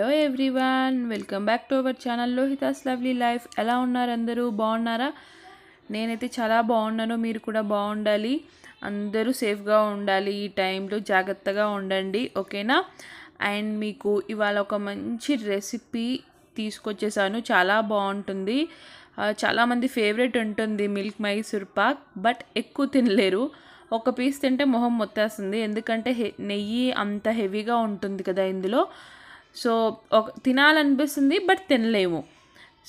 hello everyone welcome back to our channel Lohitha's lovely life ఎలా ఉన్నారు అందరూ బాగున్నారా నేనైతే చాలా బాగున్నాను మీరు కూడా బాగుండాలి అందరూ సేఫ్గా ఉండాలి ఈ టైంలో జాగ్రత్తగా ఉండండి ఓకేనా అండ్ మీకు ఇవాళ ఒక మంచి రెసిపీ తీసుకొచ్చేసాను చాలా బాగుంటుంది చాలామంది ఫేవరెట్ ఉంటుంది మిల్క్ మైసూర్ పాక్ బట్ ఎక్కువ తినలేరు ఒక పీస్ తింటే మొహం మొత్తేస్తుంది ఎందుకంటే నెయ్యి అంత హెవీగా ఉంటుంది కదా ఇందులో సో ఒక తినాలనిపిస్తుంది బట్ తినలేము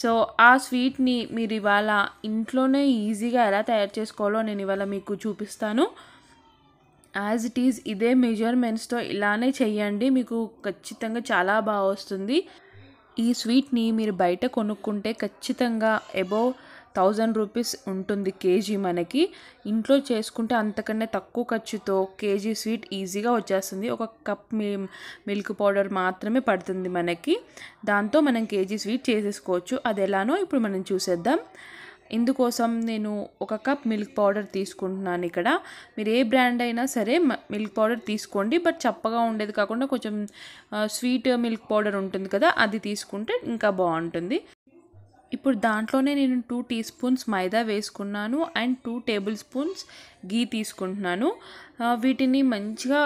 సో ఆ స్వీట్ని మీరు ఇవాళ ఇంట్లోనే ఈజీగా ఎలా తయారు చేసుకోవాలో నేను ఇవాళ మీకు చూపిస్తాను యాజ్ ఇట్ ఈజ్ ఇదే మెజర్మెంట్స్తో ఇలానే చెయ్యండి మీకు ఖచ్చితంగా చాలా బాగా వస్తుంది ఈ స్వీట్ని మీరు బయట కొనుక్కుంటే ఖచ్చితంగా ఎబోవ్ థౌజండ్ రూపీస్ ఉంటుంది కేజీ మనకి ఇంట్లో చేసుకుంటే అంతకన్నా తక్కువ ఖర్చుతో కేజీ స్వీట్ ఈజీగా వచ్చేస్తుంది ఒక కప్ మిల్క్ పౌడర్ మాత్రమే పడుతుంది మనకి దాంతో మనం కేజీ స్వీట్ చేసేసుకోవచ్చు అది ఎలానో ఇప్పుడు మనం చూసేద్దాం ఇందుకోసం నేను ఒక కప్ మిల్క్ పౌడర్ తీసుకుంటున్నాను ఇక్కడ మీరు ఏ బ్రాండ్ అయినా సరే మిల్క్ పౌడర్ తీసుకోండి బట్ చప్పగా ఉండేది కాకుండా కొంచెం స్వీట్ మిల్క్ పౌడర్ ఉంటుంది కదా అది తీసుకుంటే ఇంకా బాగుంటుంది ఇప్పుడు దాంట్లోనే నేను టూ టీ స్పూన్స్ మైదా వేసుకున్నాను and two tablespoons ghee తీసుకుంటున్నాను వీటిని మంచిగా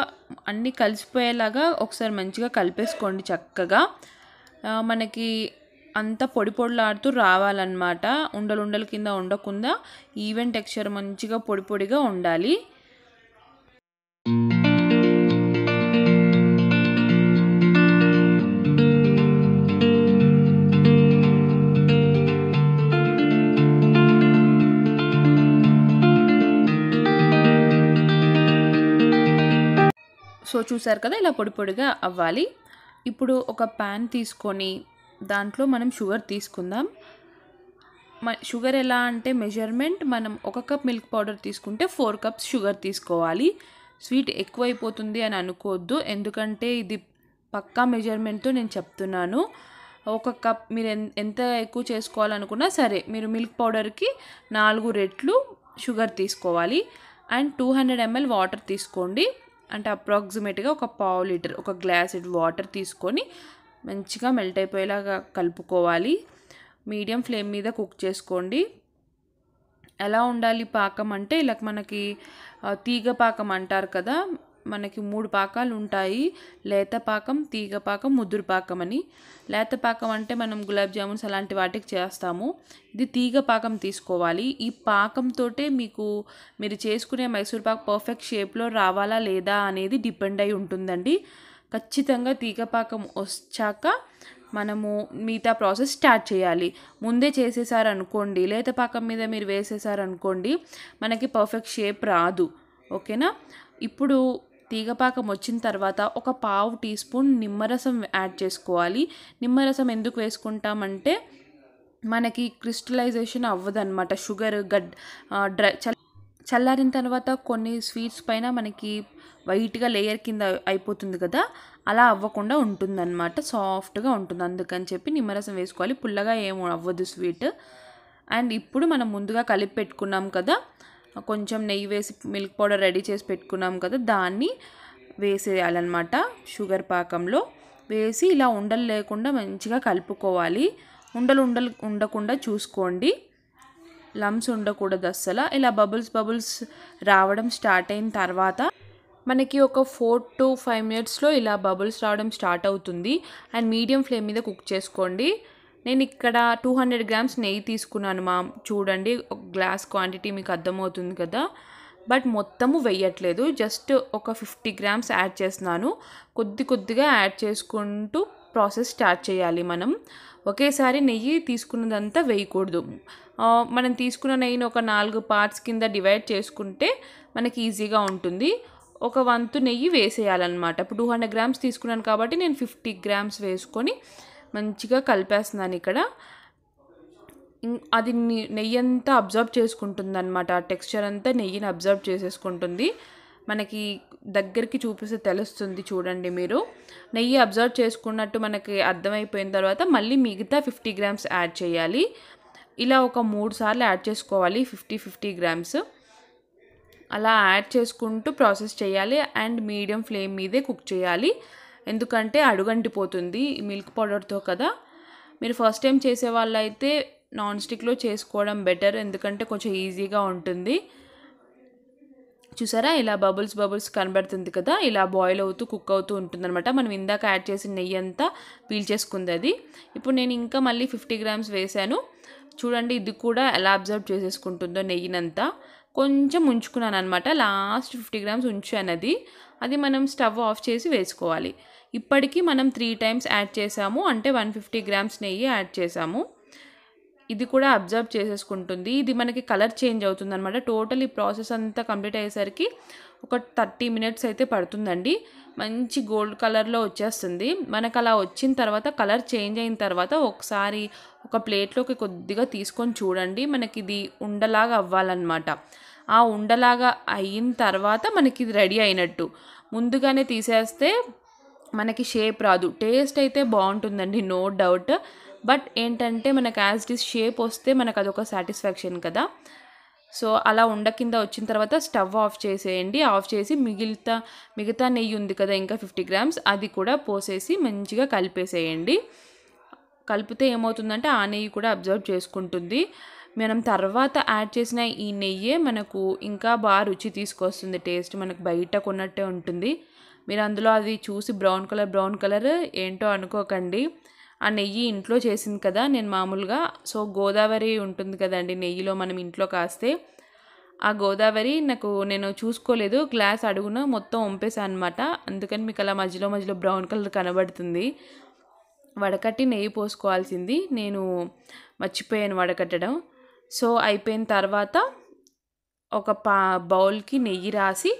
అన్నీ కలిసిపోయేలాగా ఒకసారి మంచిగా కలిపేసుకోండి చక్కగా మనకి అంత పొడి పొడిలాడుతూ రావాలన్నమాట ఉండలుండల కింద ఉండకుండా ఈవెన్ టెక్స్చర్ మంచిగా పొడి పొడిగా ఉండాలి సో చూసారు కదా ఇలా పొడి పొడిగా అవ్వాలి ఇప్పుడు ఒక ప్యాన్ తీసుకొని దాంట్లో మనం షుగర్ తీసుకుందాం మ షుగర్ ఎలా అంటే మెజర్మెంట్ మనం ఒక కప్ మిల్క్ పౌడర్ తీసుకుంటే ఫోర్ కప్స్ షుగర్ తీసుకోవాలి స్వీట్ ఎక్కువైపోతుంది అని అనుకోవద్దు ఎందుకంటే ఇది పక్కా మెజర్మెంట్తో నేను చెప్తున్నాను ఒక కప్ మీరు ఎంత ఎక్కువ చేసుకోవాలనుకున్నా సరే మీరు మిల్క్ పౌడర్కి నాలుగు రెట్లు షుగర్ తీసుకోవాలి and two hundred ml water తీసుకోండి అంటే అప్రాక్సిమేట్గా ఒక పావు లీటర్ ఒక గ్లాస్ వాటర్ తీసుకొని మంచిగా మెల్ట్ అయిపోయేలాగా కలుపుకోవాలి మీడియం ఫ్లేమ్ మీద కుక్ చేసుకోండి ఎలా ఉండాలి పాకం అంటే ఇలా మనకి తీగ పాకం అంటారు కదా మనకి మూడు పాకాలు ఉంటాయి లేత పాకం తీగ ముద్దురు పాకం అని లేత పాకం అంటే మనం గులాబ్ జామున్స్ అలాంటి వాటికి చేస్తాము ఇది తీగ పాకం తీసుకోవాలి ఈ పాకంతో మీకు మీరు చేసుకునే మైసూర్ పాక్ పర్ఫెక్ట్ షేప్లో రావాలా లేదా అనేది డిపెండ్ అయి ఉంటుందండి ఖచ్చితంగా తీగపాకం వచ్చాక మనము మిగతా ప్రాసెస్ స్టార్ట్ చేయాలి ముందే చేసేసారు అనుకోండి లేత పాకం మీద మీరు వేసేసారు అనుకోండి మనకి పర్ఫెక్ట్ షేప్ రాదు ఓకేనా ఇప్పుడు తీగపాకం వచ్చిన తర్వాత ఒక పావు టీ స్పూన్ నిమ్మరసం యాడ్ చేసుకోవాలి నిమ్మరసం ఎందుకు వేసుకుంటామంటే మనకి క్రిస్టలైజేషన్ అవ్వదన్నమాట షుగర్ గడ్ డ్రై చల్లారిన తర్వాత కొన్ని స్వీట్స్ పైన మనకి వైట్గా లేయర్ కింద అయిపోతుంది కదా అలా అవ్వకుండా ఉంటుందన్నమాట సాఫ్ట్గా ఉంటుంది అందుకని చెప్పి నిమ్మరసం వేసుకోవాలి పుల్లగా ఏమో అవ్వదు స్వీట్ అండ్ ఇప్పుడు మనం ముందుగా కలిపి పెట్టుకున్నాం కదా కొంచెం నెయ్యి వేసి మిల్క్ పౌడర్ రెడీ చేసి పెట్టుకున్నాం కదా దాన్ని వేసేయాలన్నమాట షుగర్ పాకంలో వేసి ఇలా ఉండలు లేకుండా మంచిగా కలుపుకోవాలి ఉండలు ఉండలు ఉండకుండా చూసుకోండి లమ్స్ ఉండకూడదు అస్సలు ఇలా బబుల్స్ బబుల్స్ రావడం స్టార్ట్ అయిన తర్వాత మనకి ఒక ఫోర్ టు ఫైవ్ మినిట్స్లో ఇలా బబుల్స్ రావడం స్టార్ట్ అవుతుంది అండ్ మీడియం ఫ్లేమ్ మీద కుక్ చేసుకోండి నేను ఇక్కడ టూ హండ్రెడ్ గ్రామ్స్ నెయ్యి తీసుకున్నాను మా చూడండి ఒక గ్లాస్ క్వాంటిటీ మీకు అర్థమవుతుంది కదా బట్ మొత్తము వేయట్లేదు జస్ట్ ఒక ఫిఫ్టీ గ్రామ్స్ యాడ్ చేస్తున్నాను కొద్ది కొద్దిగా యాడ్ చేసుకుంటూ ప్రాసెస్ స్టార్ట్ చేయాలి మనం ఒకేసారి నెయ్యి తీసుకున్నదంతా వేయకూడదు మనం తీసుకున్న నెయ్యిని ఒక నాలుగు పార్ట్స్ కింద డివైడ్ చేసుకుంటే మనకి ఈజీగా ఉంటుంది ఒక వంతు నెయ్యి వేసేయాలన్నమాట ఇప్పుడు టూ హండ్రెడ్ గ్రామ్స్ తీసుకున్నాను కాబట్టి నేను ఫిఫ్టీ గ్రామ్స్ వేసుకొని మంచిగా కలిపేస్తున్నాను ఇక్కడ అది నెయ్యి అంతా అబ్జర్వ్ చేసుకుంటుంది అనమాట ఆ టెక్స్చర్ అంతా నెయ్యిని అబ్జర్వ్ చేసేసుకుంటుంది మనకి దగ్గరికి చూపిస్తే తెలుస్తుంది చూడండి మీరు నెయ్యి అబ్జర్వ్ చేసుకున్నట్టు మనకి అర్థమైపోయిన తర్వాత మళ్ళీ మిగతా ఫిఫ్టీ గ్రామ్స్ యాడ్ చేయాలి ఇలా ఒక మూడు సార్లు యాడ్ చేసుకోవాలి ఫిఫ్టీ ఫిఫ్టీ గ్రామ్స్ అలా యాడ్ చేసుకుంటూ ప్రాసెస్ చేయాలి అండ్ మీడియం ఫ్లేమ్ మీదే కుక్ చేయాలి ఎందుకంటే అడుగంటిపోతుంది మిల్క్ పౌడర్తో కదా మీరు ఫస్ట్ టైం చేసే వాళ్ళైతే నాన్ స్టిక్లో చేసుకోవడం బెటర్ ఎందుకంటే కొంచెం ఈజీగా ఉంటుంది చూసారా ఇలా బబుల్స్ బబుల్స్ కనబడుతుంది కదా ఇలా బాయిల్ అవుతూ కుక్ అవుతూ ఉంటుందన్నమాట మనం ఇందాక యాడ్ చేసిన నెయ్యి అంతా పీల్ చేసుకుంది అది ఇప్పుడు నేను ఇంకా మళ్ళీ ఫిఫ్టీ గ్రామ్స్ వేశాను చూడండి ఇది కూడా ఎలా అబ్జర్వ్ చేసేసుకుంటుందో నెయ్యినంతా కొంచెం ఉంచుకున్నాను అనమాట లాస్ట్ ఫిఫ్టీ గ్రామ్స్ ఉంచాను అది అది మనం స్టవ్ ఆఫ్ చేసి వేసుకోవాలి ఇప్పటికీ మనం త్రీ టైమ్స్ యాడ్ చేసాము అంటే వన్ ఫిఫ్టీ గ్రామ్స్ నెయ్యి యాడ్ చేసాము ఇది కూడా అబ్జర్వ్ చేసేసుకుంటుంది ఇది మనకి కలర్ చేంజ్ అవుతుంది అనమాట టోటల్ ఈ ప్రాసెస్ అంతా కంప్లీట్ అయ్యేసరికి ఒక థర్టీ మినిట్స్ అయితే పడుతుందండి మంచి గోల్డ్ కలర్లో వచ్చేస్తుంది మనకు అలా వచ్చిన తర్వాత కలర్ చేంజ్ అయిన తర్వాత ఒకసారి ఒక ప్లేట్లోకి కొద్దిగా తీసుకొని చూడండి మనకి ఇది ఉండలాగా అవ్వాలన్నమాట ఆ ఉండలాగా అయిన తర్వాత మనకి రెడీ అయినట్టు ముందుగానే తీసేస్తే మనకి షేప్ రాదు టేస్ట్ అయితే బాగుంటుందండి నో డౌట్ బట్ ఏంటంటే మనకు యాజ్ ఇట్ ఈస్ షేప్ వస్తే మనకు అదొక సాటిస్ఫాక్షన్ కదా సో అలా ఉండ కింద వచ్చిన తర్వాత స్టవ్ ఆఫ్ చేసేయండి ఆఫ్ చేసి మిగిలిత మిగతా నెయ్యి ఉంది కదా ఇంకా ఫిఫ్టీ గ్రామ్స్ అది కూడా పోసేసి మంచిగా కలిపేసేయండి కలిపితే ఏమవుతుందంటే ఆ నెయ్యి కూడా అబ్జర్వ్ చేసుకుంటుంది మనం తర్వాత యాడ్ చేసిన ఈ నెయ్యే మనకు ఇంకా బాగా రుచి తీసుకొస్తుంది టేస్ట్ మనకు బయట కొన్నట్టే ఉంటుంది మీరు అందులో అది చూసి బ్రౌన్ కలర్ బ్రౌన్ కలర్ ఏంటో అనుకోకండి ఆ నెయ్యి ఇంట్లో చేసింది కదా నేను మామూలుగా సో గోదావరి ఉంటుంది కదండి నెయ్యిలో మనం ఇంట్లో కాస్తే ఆ గోదావరి నాకు నేను చూసుకోలేదు గ్లాస్ అడుగున మొత్తం వంపేసాను అనమాట అందుకని మీకు అలా మధ్యలో మధ్యలో బ్రౌన్ కలర్ కనబడుతుంది వడకట్టి నెయ్యి పోసుకోవాల్సింది నేను మర్చిపోయాను వడకట్టడం సో అయిపోయిన తర్వాత ఒక పా బౌల్కి నెయ్యి రాసి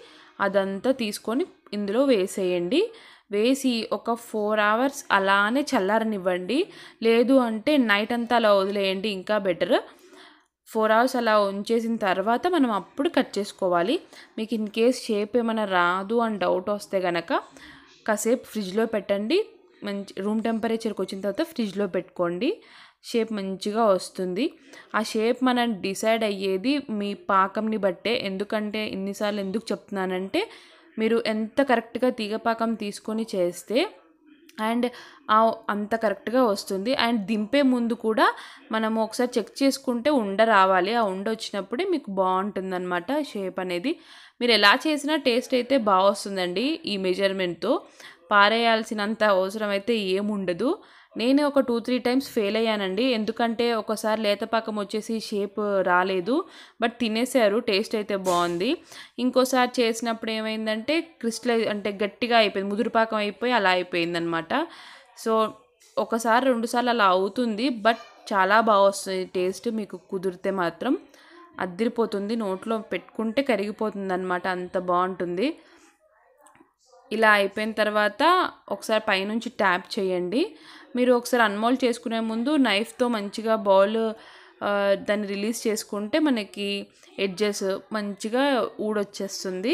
అదంతా తీసుకొని ఇందులో వేసేయండి వేసి ఒక ఫోర్ అవర్స్ అలానే చల్లారనివ్వండి లేదు అంటే నైట్ అంతా అలా వదిలేయండి ఇంకా బెటర్ ఫోర్ అవర్స్ అలా ఉంచేసిన తర్వాత మనం అప్పుడు కట్ చేసుకోవాలి మీకు ఇన్ కేస్ షేప్ ఏమైనా రాదు అని డౌట్ వస్తే కనుక కాసేపు ఫ్రిడ్జ్లో పెట్టండి మంచి రూమ్ టెంపరేచర్కి వచ్చిన తర్వాత ఫ్రిడ్జ్లో పెట్టుకోండి షేప్ మంచిగా వస్తుంది ఆ షేప్ మనం డిసైడ్ అయ్యేది మీ పాకంని బట్టే ఎందుకంటే ఎన్నిసార్లు ఎందుకు చెప్తున్నానంటే మీరు ఎంత కరెక్ట్గా తీగపాకం తీసుకొని చేస్తే అండ్ అంత కరెక్ట్గా వస్తుంది అండ్ దింపే ముందు కూడా మనము ఒకసారి చెక్ చేసుకుంటే ఉండ రావాలి ఆ ఉండ వచ్చినప్పుడే మీకు బాగుంటుందన్నమాట షేప్ అనేది మీరు ఎలా చేసినా టేస్ట్ అయితే బాగా వస్తుందండి ఈ మెజర్మెంట్తో పారేయాల్సినంత అవసరం అయితే ఏముండదు నేను ఒక టూ త్రీ టైమ్స్ ఫెయిల్ అయ్యానండి ఎందుకంటే ఒకసారి లేతపాకం వచ్చేసి షేప్ రాలేదు బట్ తినేసారు టేస్ట్ అయితే బాగుంది ఇంకోసారి చేసినప్పుడు ఏమైందంటే క్రిస్టలైజ్ అంటే గట్టిగా అయిపోయింది ముదురుపాకం అయిపోయి అలా అయిపోయిందనమాట సో ఒకసారి రెండుసార్లు అలా అవుతుంది బట్ చాలా బాగా వస్తుంది టేస్ట్ మీకు కుదిరితే మాత్రం అద్దిరిపోతుంది నోట్లో పెట్టుకుంటే కరిగిపోతుంది అనమాట అంత బాగుంటుంది ఇలా అయిపోయిన తర్వాత ఒకసారి పైనుంచి ట్యాప్ చేయండి మీరు ఒకసారి అన్మోల్డ్ చేసుకునే ముందు నైఫ్తో మంచిగా బౌల్ దాన్ని రిలీజ్ చేసుకుంటే మనకి ఎడ్జెస్ మంచిగా ఊడొచ్చేస్తుంది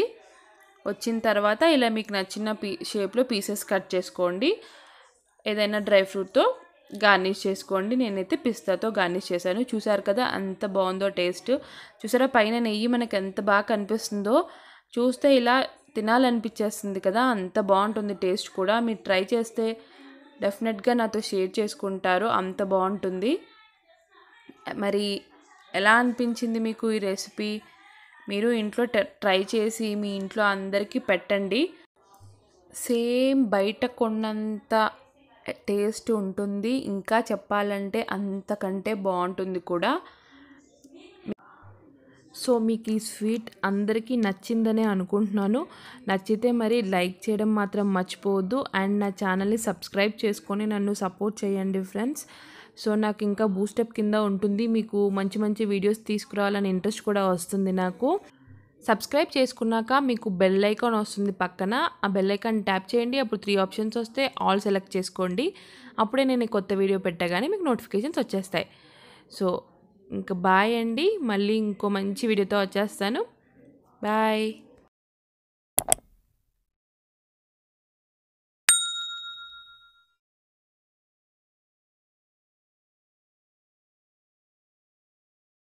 వచ్చిన తర్వాత ఇలా మీకు నచ్చిన పీ షేప్లో పీసెస్ కట్ చేసుకోండి ఏదైనా డ్రై ఫ్రూట్తో గార్నిష్ చేసుకోండి నేనైతే పిస్తాతో గార్నిష్ చేశాను చూసారు కదా అంత బాగుందో టేస్ట్ చూసారా పైన నెయ్యి మనకు ఎంత బాగా కనిపిస్తుందో చూస్తే ఇలా తినాలనిపించేస్తుంది కదా అంత బాగుంటుంది టేస్ట్ కూడా మీరు ట్రై చేస్తే డెఫినెట్గా నాతో షేర్ చేసుకుంటారు అంత బాగుంటుంది మరి ఎలా అనిపించింది మీకు ఈ రెసిపీ మీరు ఇంట్లో ట్రై చేసి మీ ఇంట్లో అందరికీ పెట్టండి సేమ్ బయట కొన్నంత టేస్ట్ ఉంటుంది ఇంకా చెప్పాలంటే అంతకంటే బాగుంటుంది కూడా సో మీకు ఈ స్వీట్ అందరికీ నచ్చిందనే అనుకుంటున్నాను నచ్చితే మరి లైక్ చేయడం మాత్రం మర్చిపోవద్దు అండ్ నా ఛానల్ని సబ్స్క్రైబ్ చేసుకొని నన్ను సపోర్ట్ చేయండి ఫ్రెండ్స్ సో నాకు ఇంకా బూస్టప్ కింద ఉంటుంది మీకు మంచి మంచి వీడియోస్ తీసుకురావాలని ఇంట్రెస్ట్ కూడా వస్తుంది నాకు సబ్స్క్రైబ్ చేసుకున్నాక మీకు బెల్ ఐకాన్ వస్తుంది పక్కన ఆ బెల్ ఐకాన్ ట్యాప్ చేయండి అప్పుడు త్రీ ఆప్షన్స్ వస్తే ఆల్ సెలెక్ట్ చేసుకోండి అప్పుడే నేను కొత్త వీడియో పెట్టగానే మీకు నోటిఫికేషన్స్ వచ్చేస్తాయి సో ఇంకా బాయ్ అండి మళ్ళీ ఇంకో మంచి వీడియోతో వచ్చేస్తాను బాయ్